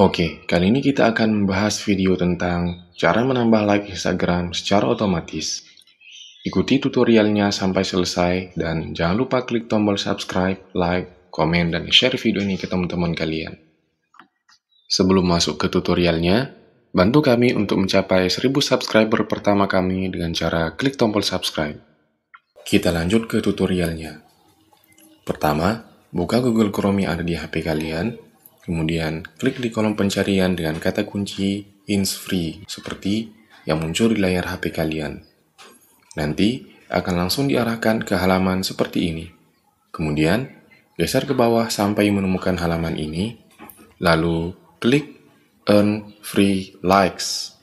Oke, kali ini kita akan membahas video tentang cara menambah like Instagram secara otomatis. Ikuti tutorialnya sampai selesai dan jangan lupa klik tombol subscribe, like, komen, dan share video ini ke teman-teman kalian. Sebelum masuk ke tutorialnya, bantu kami untuk mencapai 1000 subscriber pertama kami dengan cara klik tombol subscribe. Kita lanjut ke tutorialnya. Pertama, buka Google Chrome yang ada di HP kalian Kemudian, klik di kolom pencarian dengan kata kunci ins free seperti yang muncul di layar HP kalian. Nanti akan langsung diarahkan ke halaman seperti ini. Kemudian, geser ke bawah sampai menemukan halaman ini, lalu klik earn free likes.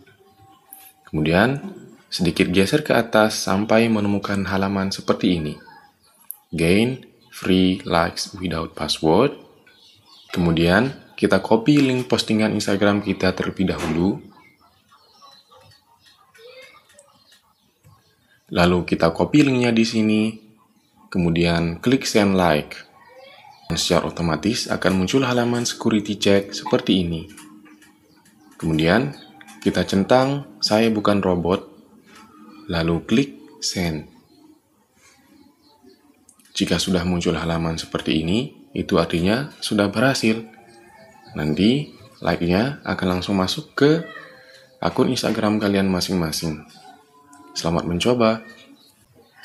Kemudian, sedikit geser ke atas sampai menemukan halaman seperti ini. Gain free likes without password Kemudian, kita copy link postingan Instagram kita terlebih dahulu. Lalu kita copy linknya di sini, kemudian klik send like. Dan secara otomatis akan muncul halaman security check seperti ini. Kemudian, kita centang saya bukan robot, lalu klik send. Jika sudah muncul halaman seperti ini, itu artinya sudah berhasil. Nanti like-nya akan langsung masuk ke akun Instagram kalian masing-masing. Selamat mencoba.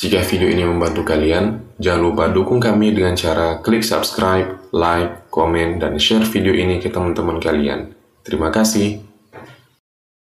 Jika video ini membantu kalian, jangan lupa dukung kami dengan cara klik subscribe, like, komen, dan share video ini ke teman-teman kalian. Terima kasih.